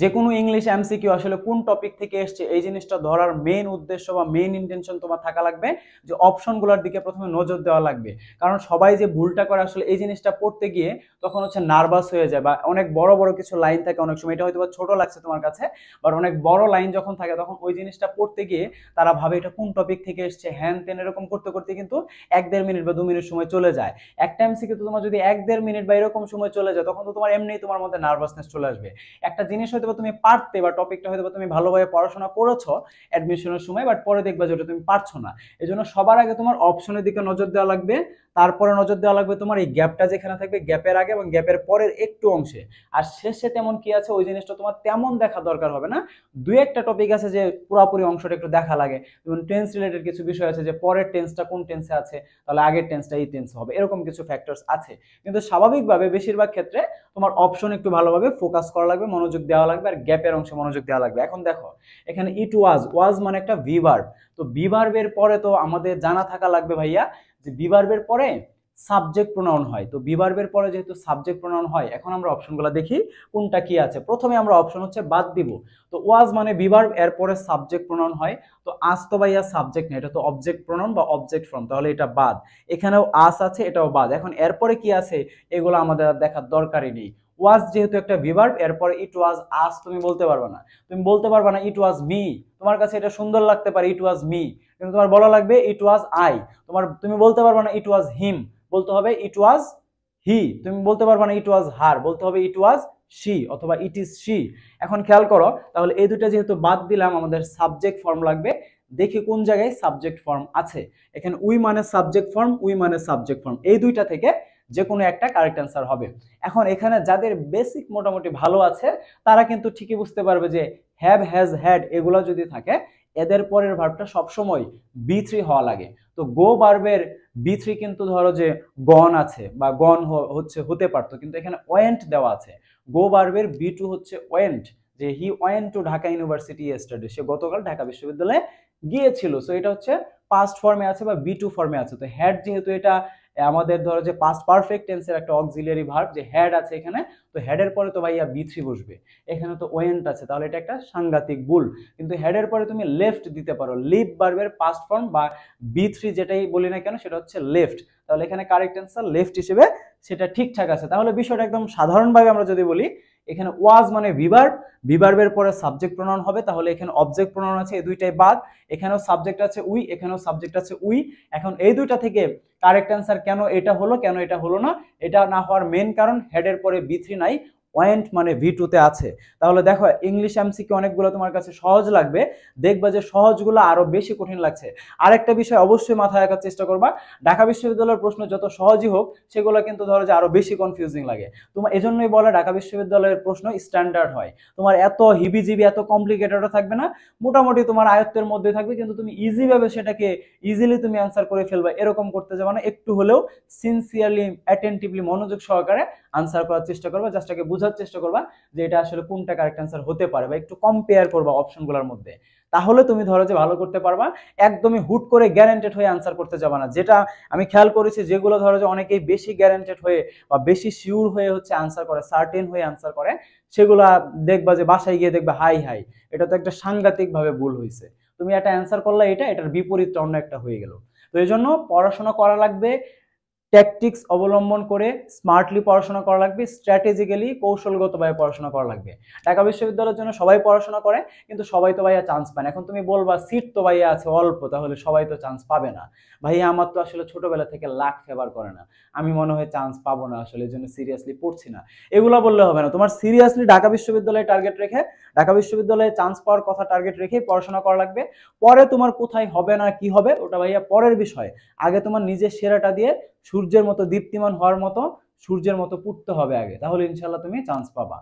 যে কোনো English MCQ আসলে কোন টপিক থেকে এসছে এই জিনিসটা ধরার মেন উদ্দেশ্য বা মেন ইন্টেনশন তোমার থাকা লাগবে যে অপশনগুলোর দিকে প্রথমে নজর দেওয়া লাগবে কারণ সবাই যে ভুলটা করে আসলে এই জিনিসটা পড়তে গিয়ে তখন হচ্ছে নার্ভাস হয়ে যায় বা অনেক বড় বড় কিছু লাইন থাকে অনেক সময় এটা হয়তো বা ছোটো লাগছে তোমার কাছে বাট অনেক বড় লাইন যখন থাকে তখন ওই জিনিসটা পড়তে গিয়ে তারা ভাবে এটা কোন টপিক থেকে এসছে হ্যান তেন এরকম করতে করতে কিন্তু এক দেড় মিনিট বা দু মিনিট সময় চলে যায় একটা এমসিকিউ তোমার যদি এক দেড় মিনিট বা এরকম সময় চলে যায় তখন তো তোমার এমনিই তোমার মধ্যে নার্ভাসনেস চলে আসবে একটা জিনিস হয়তো তুমি পারতে বা টপিকটা হয়তো তুমি ভালোভাবে পড়াশোনা করেছো অ্যাডমিশনের সময় বাট পরে দেখবা যেটা তুমি পারছো না এজন্য সবার আগে তোমার অপশনের দিকে নজর দেওয়া লাগবে তারপরে নজর দেওয়া লাগবে তোমার এই গ্যাপটা যেখানে থাকবে গ্যাপের আগে এবং গ্যাপের পরের একটু অংশে আর শেষে তেমন কি আছে ওই জিনিসটা তোমার তেমন দেখা দরকার হবে না দুই একটা টপিক আছে যে পুরোপুরি অংশটা একটু দেখা লাগে যেমন টেন্স রিলেটেড কিছু বিষয় আছে যে পরের টেন্সটা কোন টেন্সে আছে তাহলে আগের টেন্সটা এই টেন্স হবে এরকম কিছু ফ্যাক্টরস আছে কিন্তু স্বাভাবিকভাবে বেশিরভাগ ক্ষেত্রে তোমার অপশন একটু ভালোভাবে ফোকাস করা লাগবে মনোযোগ দেওয়া লাগবে আর গ্যাপের অংশে মনোযোগ দেওয়া লাগবে এখন দেখো এখানে ইট ওয়াজ ওয়াজ মানে একটা ভিভার্ব তো ভিভার্বের পরে তো আমাদের জানা থাকা লাগবে ভাইয়া যে বিবার্বের পরে সাবজেক্ট প্রোনাউন হয় তো বিবার্বের পরে যেহেতু সাবজেক্ট প্রোনাউন হয় এখন আমরা অপশনগুলো দেখি কোনটা কি আছে প্রথমে আমরা অপশন হচ্ছে বাদ দিব তো ওয়াজ মানে বিবার্ব এরপরে সাবজেক্ট প্রোনাউন হয় তো আস তো আর সাবজেক্ট না এটা তো অবজেক্ট প্রোনাউন বা অবজেক্ট ফর্ম তাহলে এটা বাদ এখানেও আস আছে এটাও বাদ এখন এরপরে কি আছে এগুলো আমাদের দেখার দরকারই নেই ওয়াজ যেহেতু একটা ভিভার্ব এরপর ইট ওয়াজ আস তুমি বলতে পারবে না তুমি বলতে পারবে না ইট ওয়াজ মি তোমার কাছে এটা সুন্দর লাগতে পারে ইট ওয়াজ মি কিন্তু তোমার বলা লাগবে ইট ওয়াজ আই তোমার তুমি বলতে পারবে না ইট ওয়াজ হিম বলতে হবে ইট ওয়াজ হি তুমি বলতে পারবে না ইট ওয়াজ হার বলতে হবে ইট ওয়াজ শি অথবা ইট ইজ সি এখন খেয়াল করো তাহলে এই দুটা যেহেতু বাদ দিলাম আমাদের সাবজেক্ট ফর্ম লাগবে দেখি কোন জায়গায় সাবজেক্ট ফর্ম আছে এখানে উই মানে সাবজেক্ট ফর্ম উই মানে সাবজেক্ট ফর্ম এই দুইটা থেকে যে কোনো একটা কারেক্ট অ্যান্সার হবে এখন এখানে যাদের বেসিক মোটামুটি ভালো আছে তারা কিন্তু ঠিকই বুঝতে পারবে যে হ্যাভ হ্যাজ হ্যাড এগুলো যদি থাকে এদের পরের ভার্বটা সবসময় বি থ্রি হওয়া লাগে তো গো বার্বের বি থ্রি কিন্তু ধরো যে গন আছে বা গন হচ্ছে হতে পারতো কিন্তু এখানে ওয়েন্ট দেওয়া আছে গো বার্বের বি টু হচ্ছে ওয়েন্ট যে he went to Dhaka university study সে গতকাল ঢাকা বিশ্ববিদ্যালয়ে গিয়েছিল সো এটা হচ্ছে পাস্ট ফর্মে আছে বা বি টু ফর্মে আছে তো হ্যাড যেহেতু এটা আমাদের ধরো যে পাস পারফেক্ট টেন্সের একটা অক্সিলিয়ারি ভার্ব যে হ্যাড আছে এখানে তো হ্যাডের পরে তো ভাইয়া বি থ্রি বসবে এখানে তো ওয়েন্ট আছে তাহলে এটা একটা সাংঘাতিক ভুল কিন্তু হ্যাডের পরে তুমি লেফট দিতে পারো লিভ বার্বের পাস্ট ফর্ম বা বি থ্রি যেটাই বলি না কেন সেটা হচ্ছে লেফট তাহলে এখানে কারেক্ট অ্যান্সার লেফট হিসেবে সেটা ঠিকঠাক আছে তাহলে বিষয়টা একদম সাধারণভাবে আমরা যদি বলি এখানে ওয়াজ মানে ভিভার বিভার্বের পরে সাবজেক্ট প্রণয়ন হবে তাহলে এখানে অবজেক্ট প্রণয়ন আছে এই দুইটাই বাদ এখানেও সাবজেক্ট আছে উই এখানেও সাবজেক্ট আছে উই এখন এই দুইটা থেকে কারেক্ট অ্যান্সার কেন এটা হলো কেন এটা হলো না এটা না হওয়ার মেন কারণ হেডের পরে বি থ্রি নাই ওয়েন্ট মানে ভি টুতে আছে তাহলে দেখো ইংলিশ এমসিকে অনেকগুলো তোমার কাছে সহজ লাগবে দেখবা যে সহজগুলো আরও বেশি কঠিন লাগছে আরেকটা বিষয় অবশ্যই মাথায় রাখার চেষ্টা করবা ঢাকা বিশ্ববিদ্যালয়ের প্রশ্ন যত সহজই হোক সেগুলো কিন্তু ধরো যে আরও বেশি কনফিউজিং লাগে তোমার এজন্যই বলে ঢাকা বিশ্ববিদ্যালয়ের প্রশ্ন স্ট্যান্ডার্ড হয় তোমার এত হিবিজিবি এত কমপ্লিকেটেডও থাকবে না মোটামুটি তোমার আয়ত্তের মধ্যে থাকবে কিন্তু তুমি ইজিভাবে সেটাকে ইজিলি তুমি অ্যান্সার করে ফেলবে এরকম করতে যাবে না একটু হলেও সিনসিয়ারলি অ্যাটেন্টিভলি মনোযোগ সহকারে আনসার করার চেষ্টা করবা জাস্ট আগে বোঝার চেষ্টা করবা যে এটা আসলে কোনটা কারেক্ট আনসার হতে পারে বা একটু কম্পেয়ার করবা অপশনগুলোর মধ্যে তাহলে তুমি ধরো যে ভালো করতে পারবা একদমই হুট করে গ্যারান্টেড হয়ে আনসার করতে যাবা না যেটা আমি খেয়াল করেছি যেগুলো ধরো যে অনেকেই বেশি গ্যারান্টেড হয়ে বা বেশি শিওর হয়ে হচ্ছে আনসার করে সার্টেন হয়ে আনসার করে সেগুলা দেখবা যে বাসায় গিয়ে দেখবা হাই হাই এটা তো একটা সাংঘাতিকভাবে ভুল হয়েছে তুমি একটা অ্যান্সার করলে এটা এটার বিপরীতটা অন্য একটা হয়ে গেল তো এই জন্য পড়াশোনা করা লাগবে ট্যাকটিক্স অবলম্বন করে স্মার্টলি পড়াশোনা করা লাগবে স্ট্র্যাটেজিক্যালি কৌশলগতভাবে পড়াশোনা করা লাগবে ঢাকা বিশ্ববিদ্যালয়ের জন্য সবাই পড়াশোনা করে কিন্তু সবাই তো ভাইয়া চান্স পায় না এখন তুমি বলবা সিট তো ভাইয়া আছে অল্প তাহলে সবাই তো চান্স পাবে না ভাইয়া আমার তো আসলে ছোটোবেলা থেকে লাখ ফেভার করে না আমি মনে হয় চান্স পাবো না আসলে জন্য সিরিয়াসলি পড়ছি না এগুলো বললে হবে না তোমার সিরিয়াসলি ঢাকা বিশ্ববিদ্যালয়ে টার্গেট রেখে ঢাকা বিশ্ববিদ্যালয়ে চান্স পাওয়ার কথা টার্গেট রেখেই পড়াশোনা করা লাগবে পরে তোমার কোথায় হবে না কি হবে ওটা ভাইয়া পরের বিষয় আগে তোমার নিজের সেরাটা দিয়ে শুরু সূর্যের মতো দীপ্তিমান হওয়ার মতো সূর্যের মতো পুড়তে হবে আগে তাহলে ইনশাল্লাহ তুমি চান্স পাবা